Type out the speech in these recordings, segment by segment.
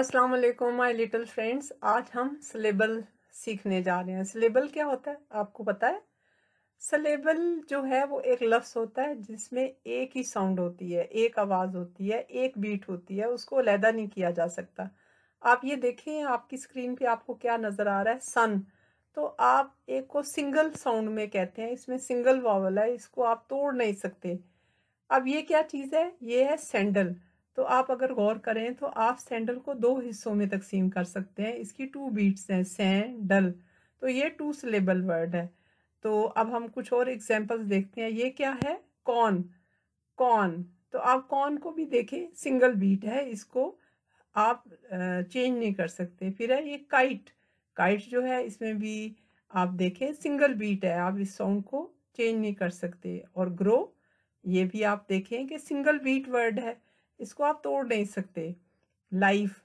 अस्सलाम वालेकुम my little friends आज हम सलेबल सीखने जा रहे हैं सलेबल क्या होता है आपको पता है सलेबल जो है वो एक लफ्ज़ होता है जिसमें एक ही साउंड होती है एक आवाज़ होती है एक बीट होती है उसको अलहदा नहीं किया जा सकता आप ये देखें आपकी स्क्रीन पे आपको क्या नज़र आ रहा है सन तो आप एक को सिंगल साउंड में कहते हैं इसमें सिंगल वावल है इसको आप तोड़ नहीं सकते अब ये क्या चीज़ है ये है सैंडल तो आप अगर गौर करें तो आप सैंडल को दो हिस्सों में तकसीम कर सकते हैं इसकी टू बीट्स हैं सैंडल तो ये टू सिलेबल वर्ड है तो अब हम कुछ और एग्जाम्पल्स देखते हैं ये क्या है कॉन कॉन तो आप कॉन को भी देखें सिंगल बीट है इसको आप चेंज नहीं कर सकते फिर है ये काइट काइट जो है इसमें भी आप देखें सिंगल बीट है आप इस साउंड को चेंज नहीं कर सकते और ग्रो ये भी आप देखें कि सिंगल बीट वर्ड है इसको आप तोड़ नहीं सकते लाइफ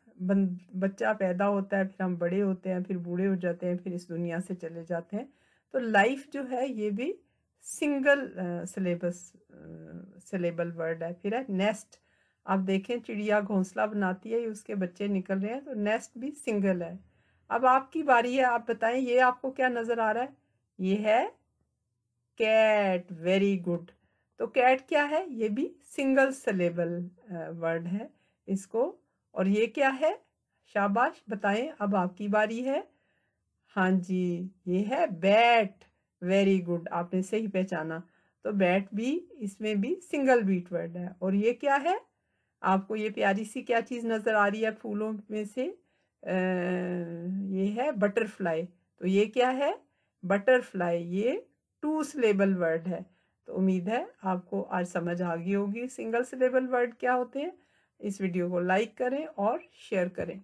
बच्चा पैदा होता है फिर हम बड़े होते हैं फिर बूढ़े हो जाते हैं फिर इस दुनिया से चले जाते हैं तो लाइफ जो है ये भी सिंगल सिलेबस सिलेबल वर्ड है फिर है नेस्ट आप देखें चिड़िया घोंसला बनाती है उसके बच्चे निकल रहे हैं तो नेस्ट भी सिंगल है अब आपकी बारी है आप बताएं ये आपको क्या नज़र आ रहा है ये है कैट वेरी गुड तो कैट क्या है ये भी सिंगल सलेबल वर्ड है इसको और ये क्या है शाबाश बताएं अब आपकी बारी है हाँ जी ये है बैट वेरी गुड आपने सही पहचाना तो बैट भी इसमें भी सिंगल बीट वर्ड है और ये क्या है आपको ये प्यारी सी क्या चीज़ नज़र आ रही है फूलों में से आ, uh, ये है बटरफ्लाई तो ये क्या है बटरफ्लाई ये टू स्लेबल वर्ड है तो उम्मीद है आपको आज समझ आ गई होगी सिंगल सिलेबल वर्ड क्या होते हैं इस वीडियो को लाइक करें और शेयर करें